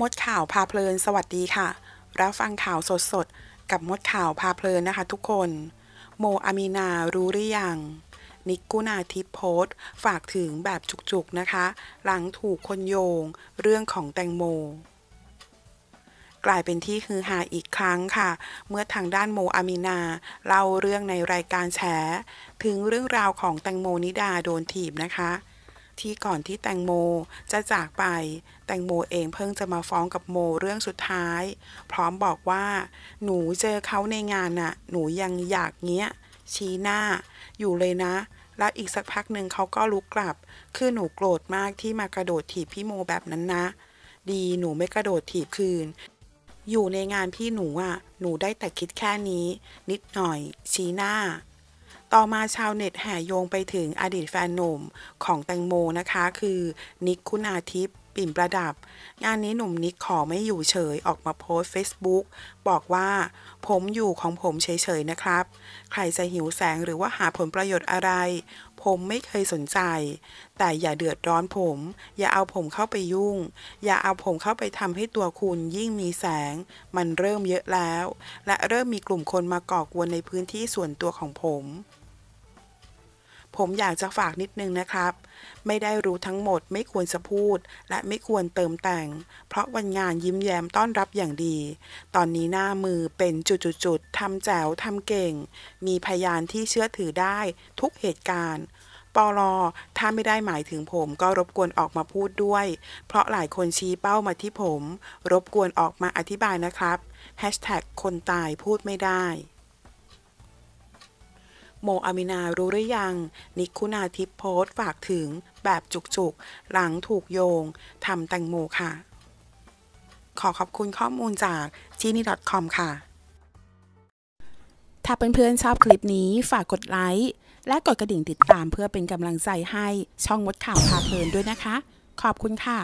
มดข่าวพาเพลิน สวัสดีค่ะ รับฟังข่าวสดสดกับมดข่าวพาเพลินนะคะ ทุกคน โมอามีนารู้หรือยังนิกกุนาทิพโพสฝากถึงแบบจุกๆ นะคะ หลังถูกคนโยง เรื่องของแตงโม กลายเป็นที่ฮือฮาอีกครั้งค่ะ เมื่อทางด้านโมอามีนาเล่าเรื่องในรายการแฉถึงเรื่องราวของแตงโมนิดาโดนถีบนะคะที่ก่อนที่แตงโมจะจากไป แตงโมเองเพิ่งจะมาฟ้องกับโมเรื่องสุดท้าย พร้อมบอกว่า หนูเจอเขาในงานน่ะ หนูยังอยากเงี้ย ชี้หน้าอยู่เลยนะ แล้วอีกสักพักหนึ่งเขาก็ลุกกลับ คือหนูโกรธมากที่มากระโดดถีบพี่โมแบบนั้นนะ ดีหนูไม่กระโดดถีบคืน อยู่ในงานพี่หนูอ่ะหนูได้แต่คิดแค่นี้ นิดหน่อย ชี้หน้าต่อมาชาวเน็ตแห่โยงไปถึงอดีตแฟนหนุ่มของแตงโมนะคะคือนิกคุณอาทิตย์ปิ่มประดับ งานนี้หนุ่มนิกขอไม่อยู่เฉยออกมาโพสเฟซบุ๊กบอกว่าผมอยู่ของผมเฉยๆนะครับ ใครจะหิวแสงหรือว่าหาผลประโยชน์อะไร ผมไม่เคยสนใจ แต่อย่าเดือดร้อนผม อย่าเอาผมเข้าไปยุ่ง อย่าเอาผมเข้าไปทำให้ตัวคุณยิ่งมีแสง มันเริ่มเยอะแล้ว และเริ่มมีกลุ่มคนมาก่อกวนในพื้นที่ส่วนตัวของผมผมอยากจะฝากนิดนึงนะครับ ไม่ได้รู้ทั้งหมดไม่ควรจะพูด และไม่ควรเติมแต่ง เพราะวันงานยิ้มแย้มต้อนรับอย่างดี ตอนนี้หน้ามือเป็นจุดๆทำแจ๋วทำเก่ง มีพยานที่เชื่อถือได้ ทุกเหตุการณ์ ปลอถ้าไม่ได้หมายถึงผมก็รบกวนออกมาพูดด้วย เพราะหลายคนชี้เป้ามาที่ผม รบกวนออกมาอธิบายนะครับ คนตายพูดไม่ได้โมอามินารู้หรือยัง นิคุณาทิพโพสฝากถึง แบบจุกๆ หลังถูกโยงทำแตงโมค่ะ ขอขอบคุณข้อมูลจากจีนี่ c o m ค่ะ ถ้าเเพื่อนๆชอบคลิปนี้ฝากกดไลค์ และกดกระดิ่งติดตามเพื่อเป็นกำลังใจให้ช่องมดข่าวพาเพลินด้วยนะคะ ขอบคุณค่ะ